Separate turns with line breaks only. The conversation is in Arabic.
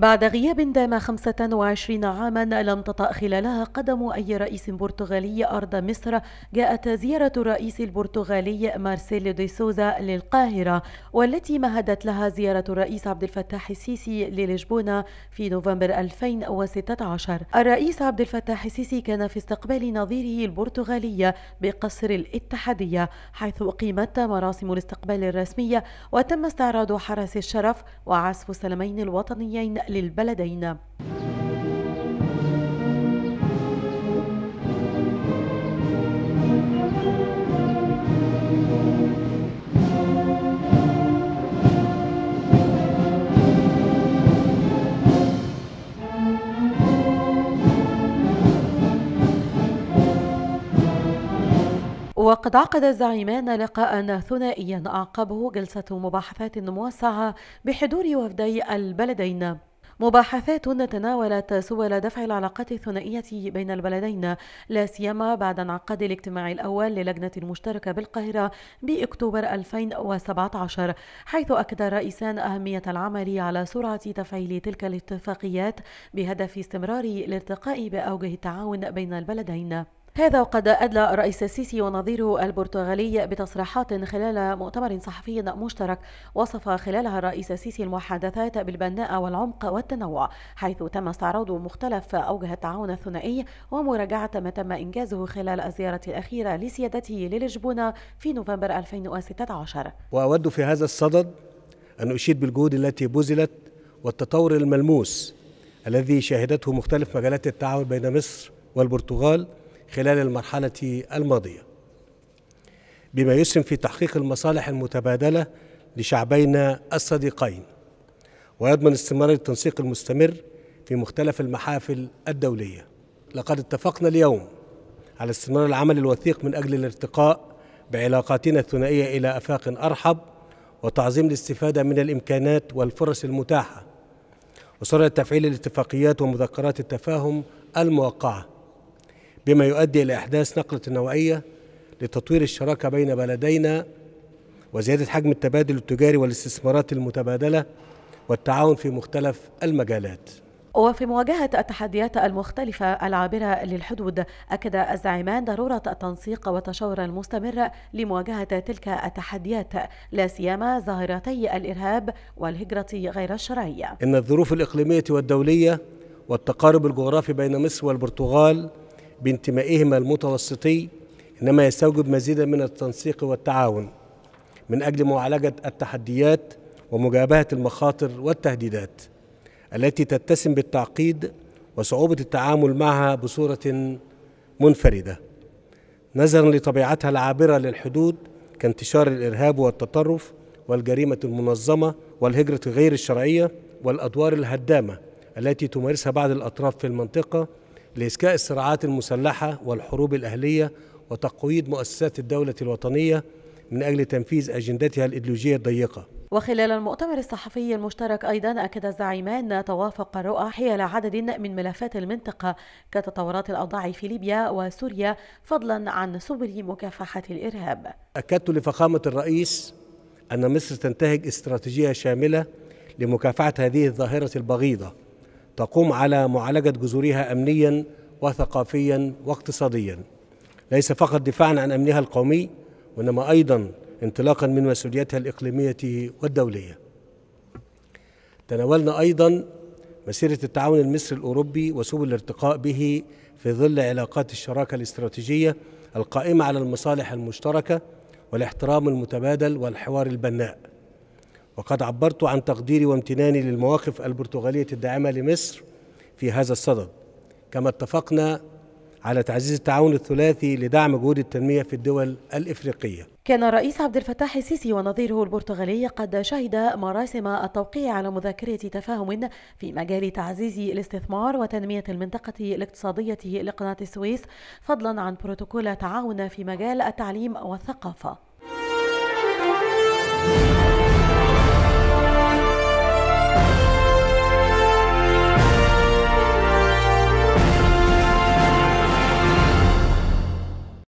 بعد غياب دام 25 عاما لم تطأ خلالها قدم أي رئيس برتغالي أرض مصر جاءت زيارة الرئيس البرتغالي مارسيلو دي سوزا للقاهرة والتي مهدت لها زيارة الرئيس عبد الفتاح السيسي للشبونة في نوفمبر 2016 الرئيس عبد الفتاح السيسي كان في استقبال نظيره البرتغالية بقصر الاتحادية حيث أقيمت مراسم الاستقبال الرسمية وتم استعراض حرس الشرف وعزف السلمين الوطنيين للبلدين وقد عقد الزعيمان لقاء ثنائيا أعقبه جلسة مباحثات موسعة بحضور وفدي البلدين مباحثات تناولت سبل دفع العلاقات الثنائية بين البلدين لا سيما بعد انعقاد الاجتماع الأول للجنة المشتركة بالقاهرة بأكتوبر 2017 حيث أكد الرئيسان أهمية العمل على سرعة تفعيل تلك الاتفاقيات بهدف استمرار الارتقاء بأوجه التعاون بين البلدين هذا وقد أدلى الرئيس السيسي ونظيره البرتغالي بتصريحات خلال مؤتمر صحفي مشترك وصف خلالها الرئيس السيسي المحادثات بالبناء والعمق والتنوع حيث تم استعراض مختلف أوجه التعاون الثنائي ومراجعة ما تم إنجازه خلال الزيارة الأخيرة لسيادته للشبونة في نوفمبر 2016
وأود في هذا الصدد أن أشيد بالجهود التي بذلت والتطور الملموس الذي شهدته مختلف مجالات التعاون بين مصر والبرتغال خلال المرحلة الماضية بما يسهم في تحقيق المصالح المتبادلة لشعبينا الصديقين ويضمن استمرار التنسيق المستمر في مختلف المحافل الدولية لقد اتفقنا اليوم على استمرار العمل الوثيق من أجل الارتقاء بعلاقاتنا الثنائية إلى أفاق أرحب وتعظيم الاستفادة من الإمكانات والفرص المتاحة وسرعة تفعيل الاتفاقيات ومذكرات التفاهم الموقعة بما يؤدي إلى إحداث نقلة نوعية لتطوير الشراكة بين بلدينا وزيادة حجم التبادل التجاري والاستثمارات المتبادلة والتعاون في مختلف المجالات
وفي مواجهة التحديات المختلفة العابرة للحدود أكد الزعيمان ضرورة التنسيق والتشاور المستمر لمواجهة تلك التحديات لا سيما ظاهرتي الإرهاب والهجرة غير الشرعية
إن الظروف الإقليمية والدولية والتقارب الجغرافي بين مصر والبرتغال بانتمائهما المتوسطي إنما يستوجب مزيدا من التنسيق والتعاون من أجل معالجة التحديات ومجابهة المخاطر والتهديدات التي تتسم بالتعقيد وصعوبة التعامل معها بصورة منفردة نظرا لطبيعتها العابرة للحدود كانتشار الإرهاب والتطرف والجريمة المنظمة والهجرة غير الشرعية والأدوار الهدامة التي تمارسها بعض الأطراف في المنطقة لإسكاء الصراعات المسلحة والحروب الأهلية وتقويض مؤسسات الدولة الوطنية من أجل تنفيذ أجندتها الإيديولوجية الضيقة
وخلال المؤتمر الصحفي المشترك أيضا أكد الزعيمان توافق الرؤى حيال عدد من ملفات المنطقة كتطورات الأوضاع في ليبيا وسوريا فضلا عن سبل مكافحة الإرهاب
أكدت لفخامة الرئيس أن مصر تنتهج استراتيجية شاملة لمكافحة هذه الظاهرة البغيضة تقوم على معالجة جذورها أمنيا وثقافيا واقتصاديا ليس فقط دفاعا عن أمنها القومي وإنما أيضا انطلاقا من مسؤوليتها الإقليمية والدولية تناولنا أيضا مسيرة التعاون المصري الأوروبي وسبل الارتقاء به في ظل علاقات الشراكة الاستراتيجية القائمة على المصالح المشتركة والاحترام المتبادل والحوار البناء وقد عبرت عن تقديري وامتناني للمواقف البرتغالية الداعمة لمصر في هذا الصدد كما اتفقنا على تعزيز التعاون الثلاثي لدعم جهود التنمية في الدول الإفريقية
كان الرئيس عبد الفتاح السيسي ونظيره البرتغالي قد شهد مراسم التوقيع على مذاكره تفاهم في مجال تعزيز الاستثمار وتنمية المنطقة الاقتصادية لقناة السويس فضلا عن بروتوكول تعاون في مجال التعليم والثقافة